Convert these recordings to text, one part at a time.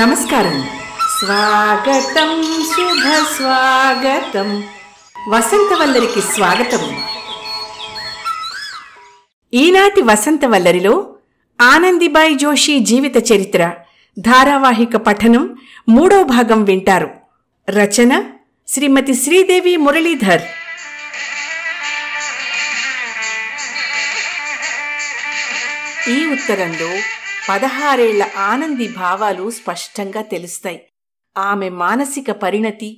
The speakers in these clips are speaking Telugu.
నమస్కారం స్వాగతం శుభ స్వాగతం వసంతవల్లరికి స్వాగతం ఈనాటి వసంతవల్లరిలో ఆనందిబాయి జోషి జీవిత చరిత్ర ధారావాహిక పఠనం మూడో భాగం వింటారు రచన శ్రీమతి శ్రీదేవి మురళీధర్ ఈ ఉత్తరంలో పదహారేళ్ల ఆనంది భావాలు స్పష్టంగా తెలుస్తాయి ఆమె మానసిక పరిణతి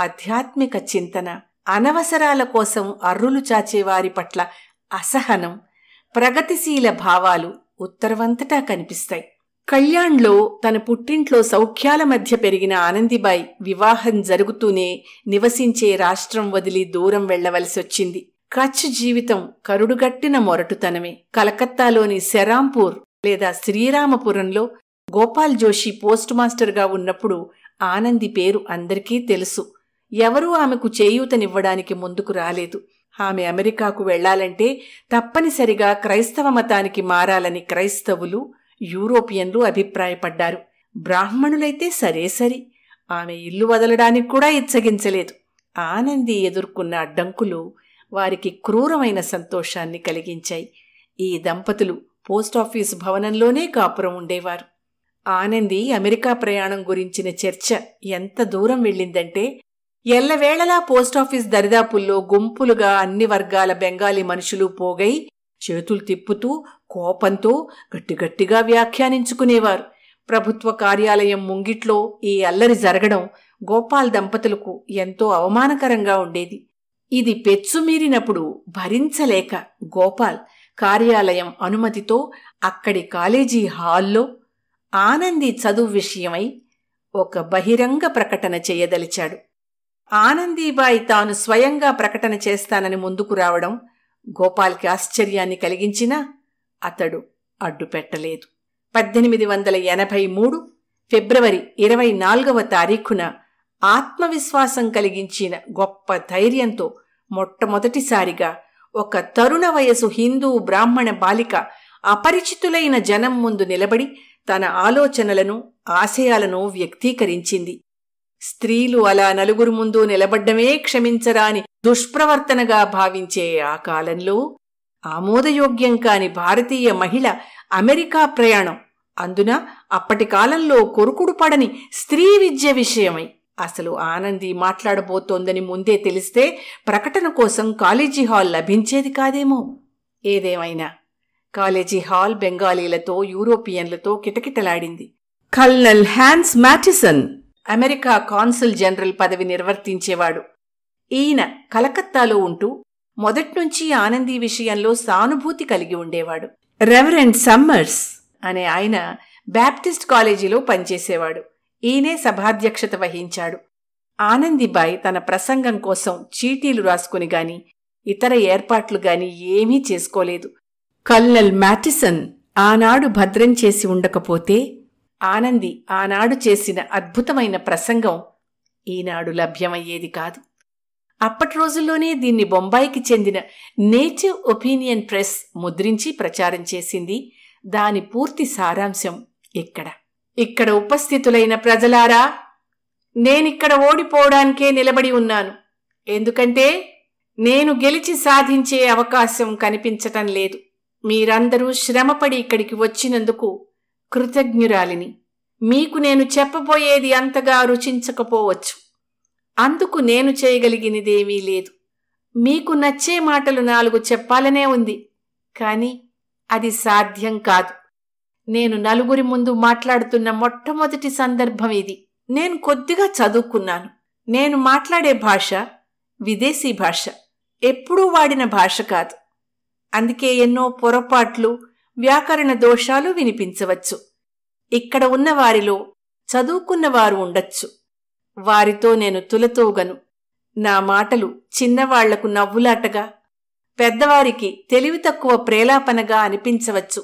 ఆధ్యాత్మిక చింతన అనవసరాల కోసం అర్రులు చాచేవారి పట్ల అసహనం ప్రగతిశీల భావాలు ఉత్తరవంతటా కనిపిస్తాయి కళ్యాణ్లో తన పుట్టింట్లో సౌఖ్యాల మధ్య పెరిగిన ఆనందిబాయి వివాహం జరుగుతూనే నివసించే రాష్ట్రం వదిలి దూరం వచ్చింది కచ్ జీవితం కరుడుగట్టిన మొరటుతనమే కలకత్తాలోని సెరాంపూర్ లేదా శ్రీరామపురంలో గోపాల్ జోషి పోస్ట్ మాస్టర్గా ఉన్నప్పుడు ఆనంది పేరు అందరికీ తెలుసు ఎవరూ ఆమెకు చేయూతనివ్వడానికి ముందుకు రాలేదు ఆమె అమెరికాకు వెళ్లాలంటే తప్పనిసరిగా క్రైస్తవ మతానికి మారాలని క్రైస్తవులు యూరోపియన్లు అభిప్రాయపడ్డారు బ్రాహ్మణులైతే సరే సరి ఆమె ఇల్లు వదలడానికి కూడా ఇచ్చగించలేదు ఆనంది ఎదుర్కొన్న అడ్డంకులు వారికి క్రూరమైన సంతోషాన్ని కలిగించాయి ఈ దంపతులు పోస్టాఫీసు భవనంలోనే కాపురం ఉండేవారు ఆనంది అమెరికా ప్రయాణం గురించిన చర్చ ఎంత దూరం వెళ్ళిందంటే ఎల్లవేళలా పోస్టాఫీస్ దరిదాపుల్లో గుంపులుగా అన్ని వర్గాల బెంగాలీ మనుషులు పోగై చేతులు తిప్పుతూ కోపంతో గట్టిగట్టిగా వ్యాఖ్యానించుకునేవారు ప్రభుత్వ కార్యాలయం ముంగిట్లో ఈ అల్లరి జరగడం గోపాల్ దంపతులకు ఎంతో అవమానకరంగా ఉండేది ఇది పెచ్చుమీరినప్పుడు భరించలేక గోపాల్ కార్యాలయం అనుమతితో అక్కడి కాలేజీ హాల్లో ఆనంది చదువు విషయమై ఒక బహిరంగ ప్రకటన చేయదలిచాడు ఆనందీబాయి తాను స్వయంగా ప్రకటన చేస్తానని ముందుకు రావడం గోపాల్కి ఆశ్చర్యాన్ని కలిగించినా అతడు అడ్డుపెట్టలేదు పద్దెనిమిది వందల ఎనభై మూడు ఫిబ్రవరి ఇరవై నాలుగవ తారీఖున ఆత్మవిశ్వాసం కలిగించిన గొప్ప ధైర్యంతో మొట్టమొదటిసారిగా ఒక తరుణ వయసు హిందూ బ్రాహ్మణ బాలిక అపరిచితులైన జనం ముందు నిలబడి తన ఆలోచనలను ఆశయాలను వ్యక్తీకరించింది స్త్రీలు అలా నలుగురు ముందు నిలబడ్డమే క్షమించరాని దుష్ప్రవర్తనగా భావించే ఆ కాలంలో ఆమోదయోగ్యం కాని భారతీయ మహిళ అమెరికా ప్రయాణం అందున అప్పటి కాలంలో కొరుకుడు పడని స్త్రీ విద్య విషయమై అసలు ఆనంది మాట్లాడబోతోందని ముందే తెలిస్తే ప్రకటన కోసం కాలేజీ హాల్ లభించేది కాదేమో ఏదేమైనా కాలేజీ హాల్ బెంగాలీలతో యూరోపియన్లతో కిటకిటలాడింది colonel Hans Mattison America consul general పదవి నిర్వర్తించేవాడు ఈయన కలకత్తాలో ఉంటూ మొదట్నుంచి ఆనంది విషయంలో సానుభూతి కలిగి ఉండేవాడు రెవరెండ్ సమ్మర్స్ అనే ఆయన బ్యాప్టిస్ట్ కాలేజీలో పనిచేసేవాడు ఈయనే సభాధ్యక్షత వహించాడు ఆనందిబాయ్ తన ప్రసంగం కోసం చీటీలు రాసుకుని గాని ఇతర ఏర్పాట్లు గాని ఏమీ చేసుకోలేదు కల్నల్ మ్యాటిసన్ ఆనాడు భద్రం చేసి ఉండకపోతే ఆనంది ఆనాడు చేసిన అద్భుతమైన ప్రసంగం ఈనాడు లభ్యమయ్యేది కాదు అప్పటి రోజుల్లోనే దీన్ని బొంబాయికి చెందిన నేటివ్ ఒపీనియన్ ప్రెస్ ముద్రించి ప్రచారం చేసింది దాని పూర్తి సారాంశం ఇక్కడ ఇక్కడ ఉపస్థితులైన ప్రజలారా నేనిక్కడ ఓడిపోవడానికే నిలబడి ఉన్నాను ఎందుకంటే నేను గెలిచి సాధించే అవకాశం కనిపించటం లేదు మీరందరూ శ్రమపడి ఇక్కడికి వచ్చినందుకు కృతజ్ఞురాలిని మీకు నేను చెప్పబోయేది అంతగా రుచించకపోవచ్చు అందుకు నేను చేయగలిగినదేమీ లేదు మీకు నచ్చే మాటలు నాలుగు చెప్పాలనే ఉంది కానీ అది సాధ్యం కాదు నేను నలుగురి ముందు మాట్లాడుతున్న మొట్టమొదటి సందర్భం ఇది నేను కొద్దిగా చదువుకున్నాను నేను మాట్లాడే భాష విదేశీ భాష ఎప్పుడూ వాడిన భాష కాదు అందుకే ఎన్నో పొరపాట్లు వ్యాకరణ దోషాలు వినిపించవచ్చు ఇక్కడ ఉన్నవారిలో చదువుకున్నవారు ఉండొచ్చు వారితో నేను తులతోగను నా మాటలు చిన్నవాళ్లకు నవ్వులాటగా పెద్దవారికి తెలివి తక్కువ ప్రేలాపనగా అనిపించవచ్చు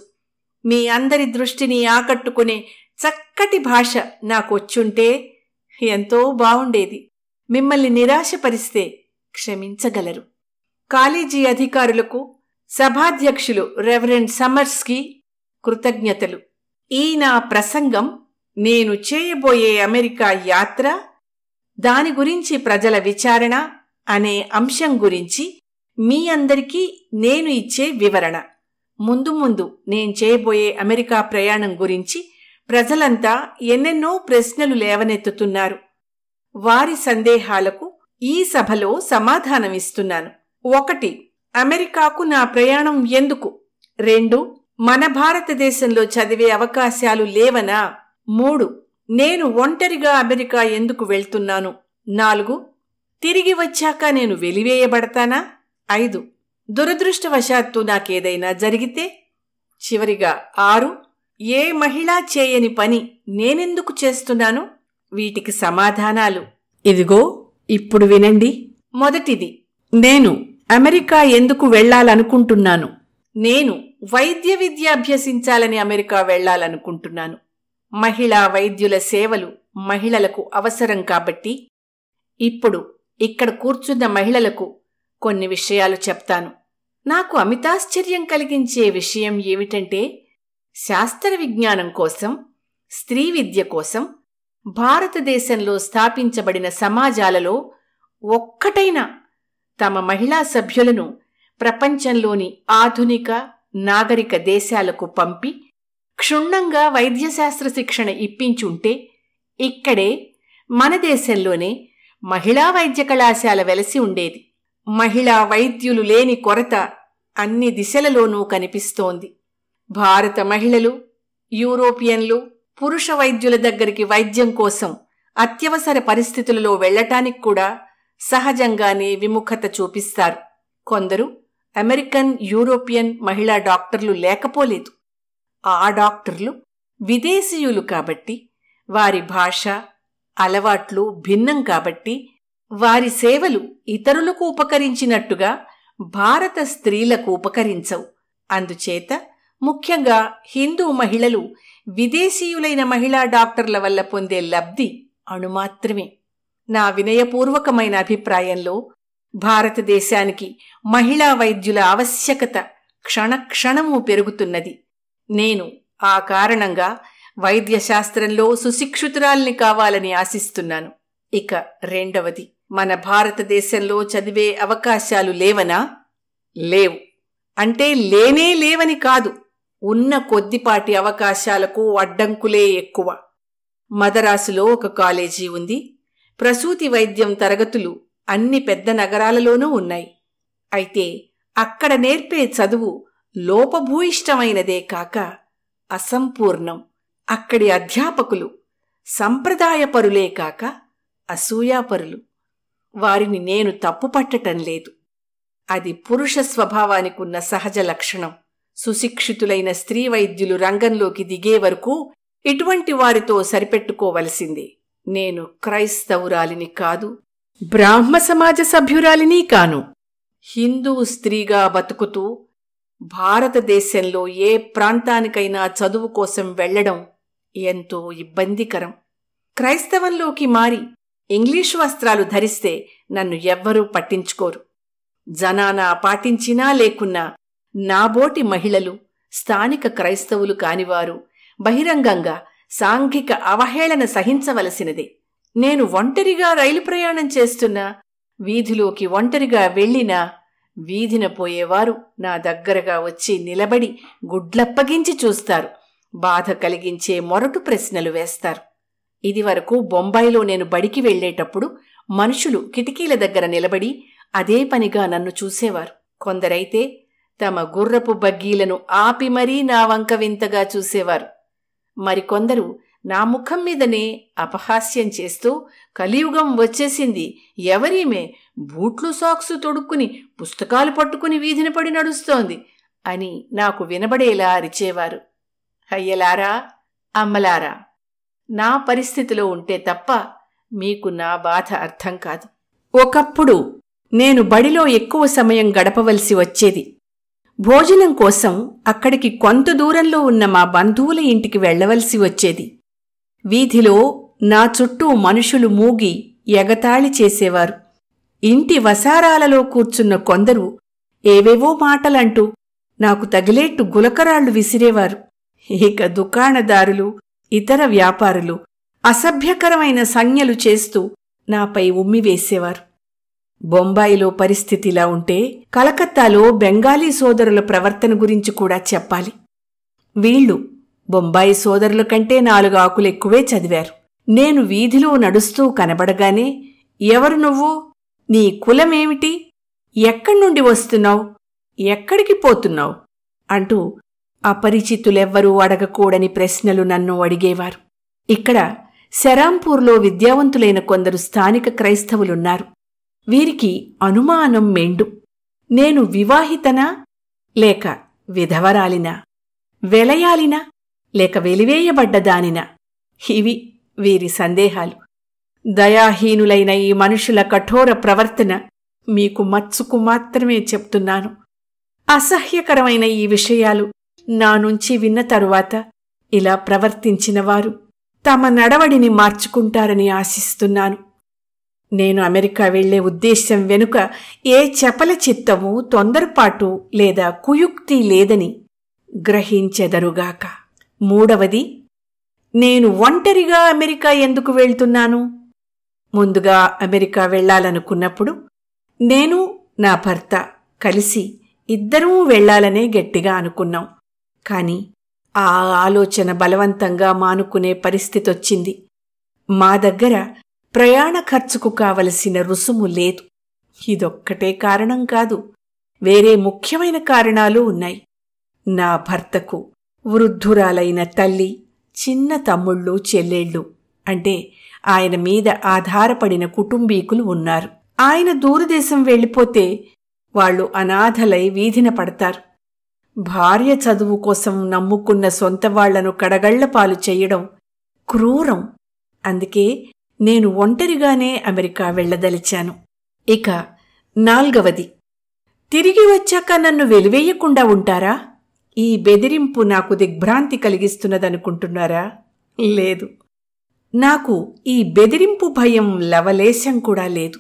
మీ అందరి దృష్టిని ఆకట్టుకునే చక్కటి భాష నాకొచ్చుంటే ఎంతో బావుండేది మిమ్మల్ని నిరాశపరిస్తే క్షమించగలరు కాలేజీ అధికారులకు సభాధ్యక్షులు రెవరెండ్ సమర్స్కి కృతజ్ఞతలు ఈ నా ప్రసంగం నేను చేయబోయే అమెరికా యాత్ర దాని గురించి ప్రజల విచారణ అనే అంశం గురించి మీ అందరికీ నేను ఇచ్చే వివరణ ముందు ముందు నేను చేయబోయే అమెరికా ప్రయాణం గురించి ప్రజలంతా ఎన్నెన్నో ప్రశ్నలు లేవనెత్తుతున్నారు వారి సందేహాలకు ఈ సభలో సమాధానమిస్తున్నాను ఒకటి అమెరికాకు నా ప్రయాణం ఎందుకు రెండు మన భారతదేశంలో చదివే అవకాశాలు లేవనా మూడు నేను ఒంటరిగా అమెరికా ఎందుకు వెళ్తున్నాను నాలుగు తిరిగి వచ్చాక నేను వెలివేయబడతానా ఐదు దురదృష్టవశాత్తు నాకేదైనా జరిగితే చివరిగా ఆరు ఏ మహిళా చేయని పని నేనెందుకు చేస్తున్నాను వీటికి సమాధానాలు ఇదిగో ఇప్పుడు వినండి మొదటిది నేను అమెరికా ఎందుకు వెళ్ళాలనుకుంటున్నాను నేను వైద్య విద్య అభ్యసించాలని అమెరికా వెళ్ళాలనుకుంటున్నాను మహిళా వైద్యుల సేవలు మహిళలకు అవసరం కాబట్టి ఇప్పుడు ఇక్కడ కూర్చున్న మహిళలకు కొన్ని విషయాలు చెప్తాను నాకు అమితాశ్చర్యం కలిగించే విషయం ఏమిటంటే శాస్త్ర విజ్ఞానం కోసం స్త్రీ విద్య కోసం భారతదేశంలో స్థాపించబడిన సమాజాలలో ఒక్కటైనా తమ మహిళా సభ్యులను ప్రపంచంలోని ఆధునిక నాగరిక దేశాలకు పంపి క్షుణ్ణంగా వైద్యశాస్త్ర శిక్షణ ఇప్పించుంటే ఇక్కడే మన దేశంలోనే మహిళా వైద్య కళాశాల వెలసి ఉండేది మహిళా వైద్యులు లేని కొరత అన్ని దిశలలోనూ కనిపిస్తోంది భారత మహిళలు యూరోపియన్లు పురుష వైద్యుల దగ్గరికి వైద్యం కోసం అత్యవసర పరిస్థితులలో వెళ్లటానికి కూడా సహజంగానే విముఖత చూపిస్తారు కొందరు అమెరికన్ యూరోపియన్ మహిళా డాక్టర్లు లేకపోలేదు ఆ డాక్టర్లు విదేశీయులు కాబట్టి వారి భాష అలవాట్లు భిన్నం కాబట్టి వారి సేవలు ఇతరులకు ఉపకరించినట్టుగా భారత స్త్రీలకు ఉపకరించవు అందుచేత ముఖ్యంగా హిందూ మహిళలు విదేశీయులైన మహిళా డాక్టర్ల వల్ల పొందే లబ్ధి అణుమాత్రమే నా వినయపూర్వకమైన అభిప్రాయంలో భారతదేశానికి మహిళా వైద్యుల ఆవశ్యకత క్షణక్షణము పెరుగుతున్నది నేను ఆ కారణంగా వైద్యశాస్త్రంలో సుశిక్షితురాల్ని కావాలని ఆశిస్తున్నాను ఇక రెండవది మన భారతదేశంలో చదివే అవకాశాలు లేవనా లేవు అంటే లేనే లేవని కాదు ఉన్న కొద్దిపాటి అవకాశాలకు అడ్డంకులే ఎక్కువ మదరాసులో ఒక కాలేజీ ఉంది ప్రసూతి వైద్యం తరగతులు అన్ని పెద్ద నగరాలలోనూ ఉన్నాయి అయితే అక్కడ నేర్పే చదువు లోపభూయిష్టమైనదే కాక అసంపూర్ణం అక్కడి అధ్యాపకులు సంప్రదాయపరులే కాక అసూయాపరులు వారిని నేను తప్పు పట్టటం లేదు అది పురుష స్వభావానికున్న సహజ లక్షణం సుశిక్షితులైన స్త్రీ వైద్యులు రంగంలోకి దిగే వరకు ఇటువంటి వారితో సరిపెట్టుకోవలసింది నేను క్రైస్తవురాలిని కాదు బ్రాహ్మ సమాజ సభ్యురాలిని కాను హిందూ స్త్రీగా బతుకుతూ భారతదేశంలో ఏ ప్రాంతానికైనా చదువు కోసం వెళ్లడం ఎంతో ఇబ్బందికరం క్రైస్తవంలోకి మారి ఇంగ్లీషు వస్త్రాలు ధరిస్తే నన్ను ఎవ్వరూ పట్టించుకోరు జనానా పాటించినా లేకున్నా నాబోటి మహిళలు స్థానిక క్రైస్తవులు కానివారు బహిరంగంగా సాంఘిక అవహేళన సహించవలసినదే నేను ఒంటరిగా రైలు ప్రయాణం చేస్తున్నా వీధిలోకి ఒంటరిగా వెళ్ళినా వీధిన పోయేవారు నా దగ్గరగా వచ్చి నిలబడి గుడ్లప్పగించి చూస్తారు బాధ కలిగించే మొరటు ప్రశ్నలు వేస్తారు ఇది వరకు బొంబాయిలో నేను బడికి వెళ్లేటప్పుడు మనుషులు కిటికీల దగ్గర నిలబడి అదే పనిగా నన్ను చూసేవారు కొందరైతే తమ గుర్రపు బగ్గీలను ఆపి మరీ నా వంక వింతగా చూసేవారు మరికొందరు నా ముఖం మీదనే అపహాస్యం చేస్తూ కలియుగం వచ్చేసింది ఎవరీమే బూట్లు సాక్సు తొడుక్కుని పుస్తకాలు పట్టుకుని వీధిన పడి నడుస్తోంది అని నాకు వినబడేలా అరిచేవారు అయ్యలారా అమ్మలారా నా పరిస్థితిలో ఉంటే తప్ప మీకు నా బాధ అర్థం కాదు ఒకప్పుడు నేను బడిలో ఎక్కువ సమయం గడపవలసి వచ్చేది భోజనం కోసం అక్కడికి కొంత దూరంలో ఉన్న మా బంధువుల ఇంటికి వెళ్లవలసి వచ్చేది వీధిలో నా చుట్టూ మనుషులు మూగి ఎగతాళి చేసేవారు ఇంటి వసారాలలో కూర్చున్న కొందరు ఏవేవో మాటలంటూ నాకు తగిలేట్టు గులకరాళ్లు విసిరేవారు ఇక దుకాణదారులు ఇతర వ్యాపారులు అసభ్యకరమైన సంజ్ఞలు చేస్తూ నాపై ఉమ్మివేసేవారు బొంబాయిలో పరిస్థితిలా ఉంటే కలకత్తాలో బెంగాలీ సోదరుల ప్రవర్తన గురించి కూడా చెప్పాలి వీళ్ళు బొంబాయి సోదరుల కంటే నాలుగు ఆకులు ఎక్కువే చదివారు నేను వీధిలో నడుస్తూ కనబడగానే ఎవరు నువ్వు నీ కులమేమిటి ఎక్కడ్నుండి వస్తున్నావు ఎక్కడికి పోతున్నావు అంటూ అపరిచితులెవ్వరూ అడగకూడని ప్రశ్నలు నన్ను అడిగేవారు ఇక్కడ శరాంపూర్లో విద్యావంతులైన కొందరు స్థానిక క్రైస్తవులున్నారు వీరికి అనుమానం మెండు నేను వివాహితనా లేక విధవరాలినా వెలయాలినా లేక వెలివేయబడ్డదానినా ఇవి వీరి సందేహాలు దయాహీనులైన ఈ మనుషుల కఠోర ప్రవర్తన మీకు మచ్చుకు మాత్రమే చెప్తున్నాను అసహ్యకరమైన ఈ విషయాలు నా నుంచి విన్న తరువాత ఇలా ప్రవర్తించినవారు తమ నడవడిని మార్చుకుంటారని ఆశిస్తున్నాను నేను అమెరికా వెళ్లే ఉద్దేశ్యం వెనుక ఏ చపల చిత్తము తొందరపాటు లేదా కుయుక్తి లేదని గ్రహించెదరుగాక మూడవది నేను ఒంటరిగా అమెరికా ఎందుకు వెళ్తున్నాను ముందుగా అమెరికా వెళ్లాలనుకున్నప్పుడు నేను నా భర్త కలిసి ఇద్దరూ వెళ్లాలనే గట్టిగా అనుకున్నాం కాని ఆ ఆలోచన బలవంతంగా మానుకునే పరిస్థితొచ్చింది మా దగ్గర ప్రయాణ ఖర్చుకు కావలసిన రుసుము లేదు ఇదొక్కటే కారణం కాదు వేరే ముఖ్యమైన కారణాలు ఉన్నాయి నా భర్తకు వృద్ధురాలైన తల్లి చిన్న తమ్ముళ్ళు చెల్లెళ్ళు అంటే ఆయన మీద ఆధారపడిన కుటుంబీకులు ఉన్నారు ఆయన దూరదేశం వెళ్ళిపోతే వాళ్ళు అనాథలై వీధిన పడతారు భార్య చదువు కోసం నమ్ముకున్న సొంత వాళ్లను కడగళ్లపాలు చేయడం క్రూరం అందుకే నేను ఒంటరిగానే అమెరికా వెళ్లదలిచాను ఇక నాల్గవది తిరిగి వచ్చాక నన్ను వెలివేయకుండా ఉంటారా ఈ బెదిరింపు నాకు దిగ్భ్రాంతి కలిగిస్తున్నదనుకుంటున్నారా లేదు నాకు ఈ బెదిరింపు భయం లవలేశం కూడా లేదు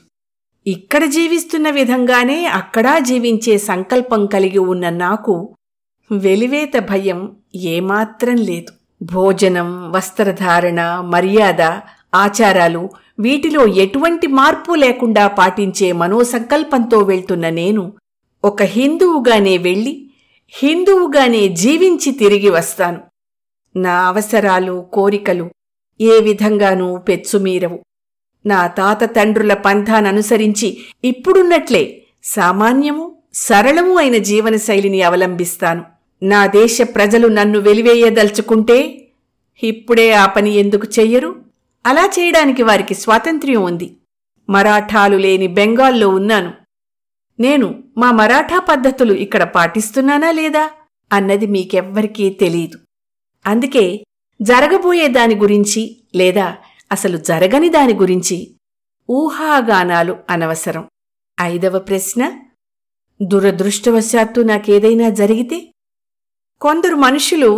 ఇక్కడ జీవిస్తున్న విధంగానే అక్కడా జీవించే సంకల్పం కలిగి ఉన్న నాకు వెలివేత భయం ఏమాత్రం లేదు భోజనం వస్త్రధారణ మర్యాద ఆచారాలు వీటిలో ఎటువంటి మార్పు లేకుండా పాటించే మనోసంకల్పంతో వెళ్తున్న నేను ఒక హిందువుగానే వెళ్ళి హిందువుగానే జీవించి తిరిగి వస్తాను నా అవసరాలు కోరికలు ఏ విధంగానూ పెచ్చుమీరవు నా తాత తండ్రుల పంథాననుసరించి ఇప్పుడున్నట్లే సామాన్యము సరళము అయిన జీవనశైలిని అవలంబిస్తాను నా దేశ ప్రజలు నన్ను వెలివేయదలుచుకుంటే ఇప్పుడే ఆ పని ఎందుకు చెయ్యరు అలా చేయడానికి వారికి స్వాతంత్ర్యం ఉంది మరాఠాలు లేని బెంగాల్లో ఉన్నాను నేను మా మరాఠా పద్ధతులు ఇక్కడ పాటిస్తున్నానా లేదా అన్నది మీకెవ్వరికీ తెలియదు అందుకే జరగబోయే దాని గురించి లేదా అసలు జరగని దాని గురించి ఊహాగానాలు అనవసరం ఐదవ ప్రశ్న దురదృష్టవశాత్తు నాకేదైనా జరిగితే కొందరు మనుషులు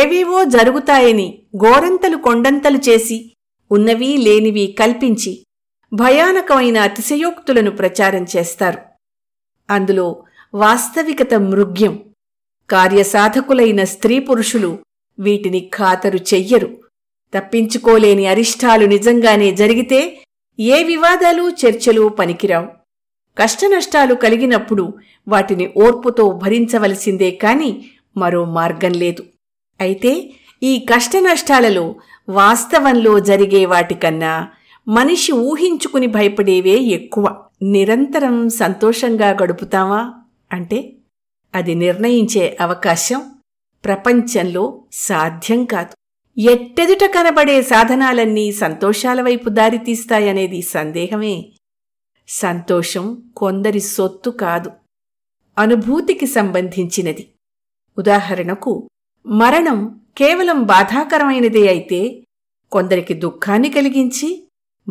ఏవేవో జరుగుతాయని గోరంతలు కొండంతలు చేసి ఉన్నవి లేనివి కల్పించి భయానకమైన అతిశయోక్తులను ప్రచారం చేస్తారు అందులో వాస్తవికత మృగ్యం కార్యసాధకులైన స్త్రీ పురుషులు వీటిని ఖాతరు చెయ్యరు తప్పించుకోలేని అరిష్టాలు నిజంగానే జరిగితే ఏ వివాదాలు చర్చలు పనికిరావు కష్టనష్టాలు కలిగినప్పుడు వాటిని ఓర్పుతో భరించవలసిందే కాని మరో మార్గం లేదు అయితే ఈ కష్టనష్టాలలో వాస్తవంలో జరిగే వాటికన్నా మనిషి ఊహించుకుని భయపడేవే ఎక్కువ నిరంతరం సంతోషంగా గడుపుతావా అంటే అది నిర్ణయించే అవకాశం ప్రపంచంలో సాధ్యం కాదు ఎట్టెదుట కనబడే సాధనాలన్నీ సంతోషాల వైపు దారితీస్తాయనేది సందేహమే సంతోషం కొందరి సొత్తు కాదు అనుభూతికి సంబంధించినది ఉదాహరణకు మరణం కేవలం బాధాకరమైనదే అయితే కొందరికి దుఃఖాన్ని కలిగించి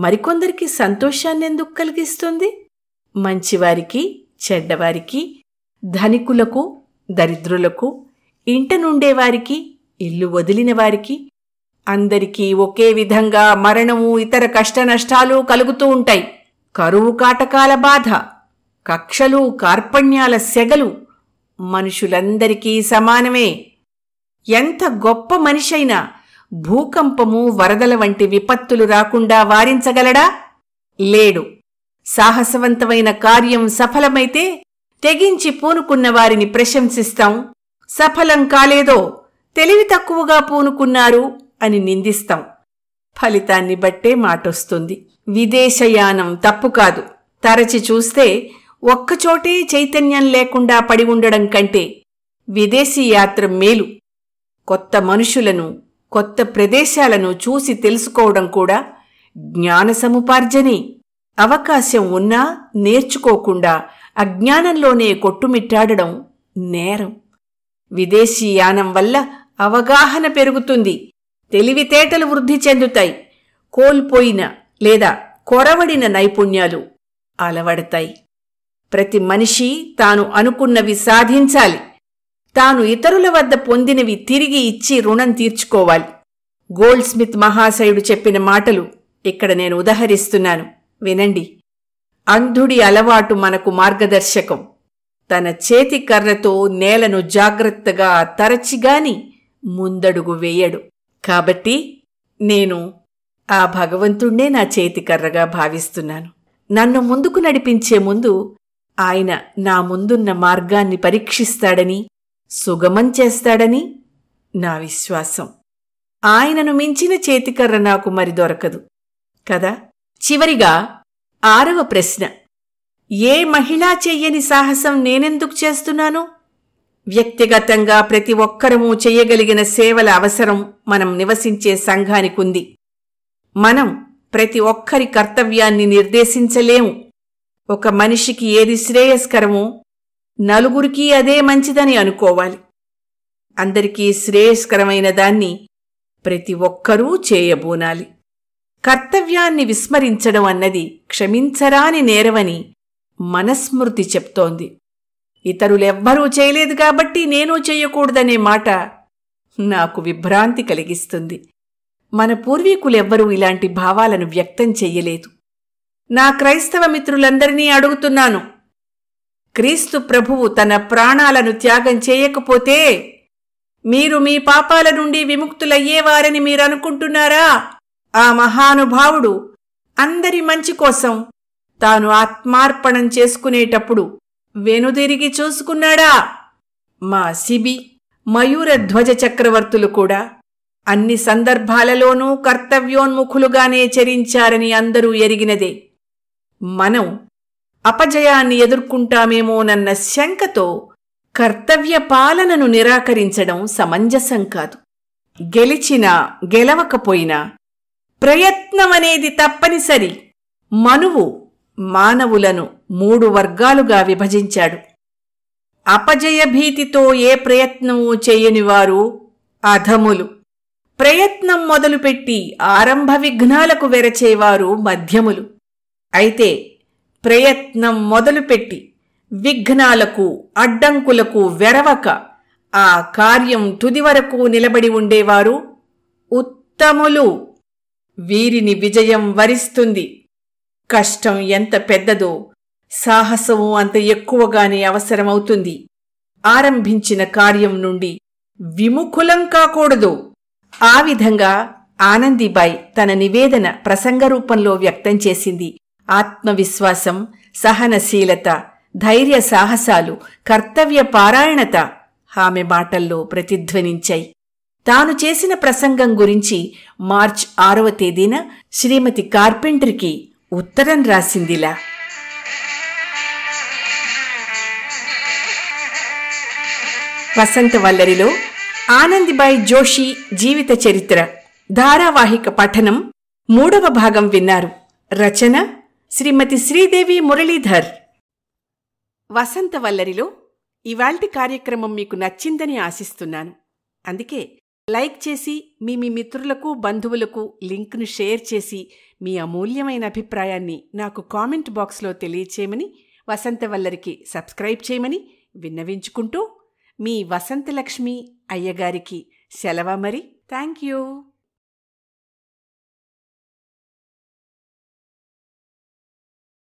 మరికొందరికి సంతోషాన్నెందుకు కలిగిస్తుంది మంచివారికి చెడ్డవారికి ధనికులకు దరిద్రులకు ఇంట నుండేవారికి ఇల్లు వదిలిన వారికి అందరికీ ఒకే విధంగా మరణము ఇతర కష్టనష్టాలు కలుగుతూ ఉంటాయి కరువు కాటకాల బాధ కక్షలు కార్పణ్యాల సెగలు మనుషులందరికీ సమానమే ఎంత గొప్ప మనిషైనా భూకంపము వరదల వంటి విపత్తులు రాకుండా వారించగలడా లేడు సాహసవంతమైన కార్యం సఫలమైతే తెగించి పూనుకున్న వారిని ప్రశంసిస్తాం సఫలం కాలేదో తెలివి తక్కువగా పూనుకున్నారు అని నిందిస్తాం ఫలితాన్ని బట్టే మాటొస్తుంది విదేశయానం తప్పు కాదు తరచి చూస్తే ఒక్కచోటే చైతన్యం లేకుండా పడి ఉండడం కంటే విదేశీ యాత్ర మేలు కొత్త మనుషులను కొత్త ప్రదేశాలను చూసి తెలుసుకోవడం కూడా జ్ఞాన సముపార్జనే అవకాశం ఉన్నా నేర్చుకోకుండా అజ్ఞానంలోనే కొట్టుమిట్టాడడం నేరం విదేశీ యానం వల్ల అవగాహన పెరుగుతుంది తెలివితేటలు వృద్ధి చెందుతాయి కోల్పోయిన లేదా కొరవడిన నైపుణ్యాలు అలవడతాయి ప్రతి మనిషి తాను అనుకున్నవి సాధించాలి తాను ఇతరుల వద్ద పొందినవి తిరిగి ఇచ్చి రుణం తీర్చుకోవాలి గోల్డ్ స్మిత్ మహాశయుడు చెప్పిన మాటలు ఇక్కడ నేను ఉదహరిస్తున్నాను వినండి అంధుడి అలవాటు మనకు మార్గదర్శకం తన చేతి కర్రతో నేలను జాగ్రత్తగా తరచిగాని ముందడుగు వేయడు కాబట్టి నేను ఆ భగవంతుణ్ణే నా చేతికర్రగా భావిస్తున్నాను నన్ను ముందుకు నడిపించే ముందు ఆయన నా ముందున్న మార్గాన్ని పరీక్షిస్తాడని సుగమం చేస్తాడని నా విశ్వాసం ఆయనను మించిన చేతికర్ర నాకు మరి దొరకదు కదా చివరిగా ఆరవ ప్రశ్న ఏ మహిళా చెయ్యని సాహసం నేనెందుకు చేస్తున్నాను వ్యక్తిగతంగా ప్రతి ఒక్కరము చేయగలిగిన సేవల అవసరం మనం నివసించే సంఘానికుంది మనం ప్రతి ఒక్కరి కర్తవ్యాన్ని నిర్దేశించలేము ఒక మనిషికి ఏది శ్రేయస్కరమో నలుగురికి అదే మంచిదని అనుకోవాలి అందరికీ శ్రేయస్కరమైన దాన్ని ప్రతి ఒక్కరూ చేయబోనాలి కర్తవ్యాన్ని విస్మరించడం అన్నది క్షమించరాని నేరవని మనస్మృతి చెప్తోంది ఇతరులెవ్వరూ చేయలేదు కాబట్టి నేను చేయకూడదనే మాట నాకు విభ్రాంతి కలిగిస్తుంది మన పూర్వీకులెవ్వరూ ఇలాంటి భావాలను వ్యక్తం చెయ్యలేదు నా క్రైస్తవ మిత్రులందరినీ అడుగుతున్నాను క్రీస్తు ప్రభువు తన ప్రాణాలను త్యాగం చేయకపోతే మీరు మీ పాపాల నుండి విముక్తులయ్యేవారని మీరనుకుంటున్నారా ఆ మహానుభావుడు అందరి మంచి కోసం తాను ఆత్మార్పణం చేసుకునేటప్పుడు వెనుదిరిగి చూసుకున్నాడా మా సిబి మయూర ధ్వజ చక్రవర్తులు కూడా అన్ని సందర్భాలలోనూ కర్తవ్యోన్ముఖులుగానే చరించారని అందరూ ఎరిగినదే మనం అపజయాన్ని ఎదుర్కొంటామేమోనన్న శంకతో కర్తవ్య పాలనను నిరాకరించడం సమంజసం కాదు గెలిచినా గెలవకపోయినా ప్రయత్నమనేది తప్పనిసరి మనువు మానవులను మూడు వర్గాలుగా విభజించాడు అపజయ భీతితో ఏ ప్రయత్నమూ చేయనివారు అధములు ప్రయత్నం మొదలుపెట్టి ఆరంభ విఘ్నాలకు వెరచేవారు మధ్యములు అయితే ప్రయత్నం మొదలుపెట్టి విఘ్నాలకు అడ్డంకులకు వెరవక ఆ కార్యం తుది వరకు నిలబడి ఉండేవారు ఉత్తములు వీరిని విజయం వరిస్తుంది కష్టం ఎంత పెద్దదో సాహసము అంత ఎక్కువగానే అవసరమవుతుంది ఆరంభించిన కార్యం నుండి విముఖులం కాకూడదు ఆ విధంగా ఆనందిబాయి తన నివేదన ప్రసంగ రూపంలో వ్యక్తం చేసింది ఆత్మవిశ్వాసం సహనశీలత ధైర్య సాహసాలు కర్తవ్య పారాయణత ఆమె మాటల్లో ప్రతిధ్వనించాయి తాను చేసిన ప్రసంగం గురించి మార్చ్ ఆరవ తేదీన శ్రీమతి కార్పెంటర్కి ఉత్తరం రాసిందిలా వసంత వల్లరిలో ఆనందిబాయి జోషి జీవిత చరిత్ర ధారావాహిక పఠనం మూడవ భాగం విన్నారు రచన శ్రీమతి శ్రీదేవి మురళీధర్ వసంత వల్లరిలో ఇవాల్టి కార్యక్రమం మీకు నచ్చిందని ఆశిస్తున్నాను అందుకే లైక్ చేసి మీ మీ మిత్రులకు బంధువులకు లింక్ను షేర్ చేసి మీ అమూల్యమైన అభిప్రాయాన్ని నాకు కామెంట్ బాక్స్లో తెలియచేయమని వసంతవల్లరికి సబ్స్క్రైబ్ చేయమని విన్నవించుకుంటూ మీ వసంతలక్ష్మి అయ్యగారికి సెలవ మరి థ్యాంక్ యూ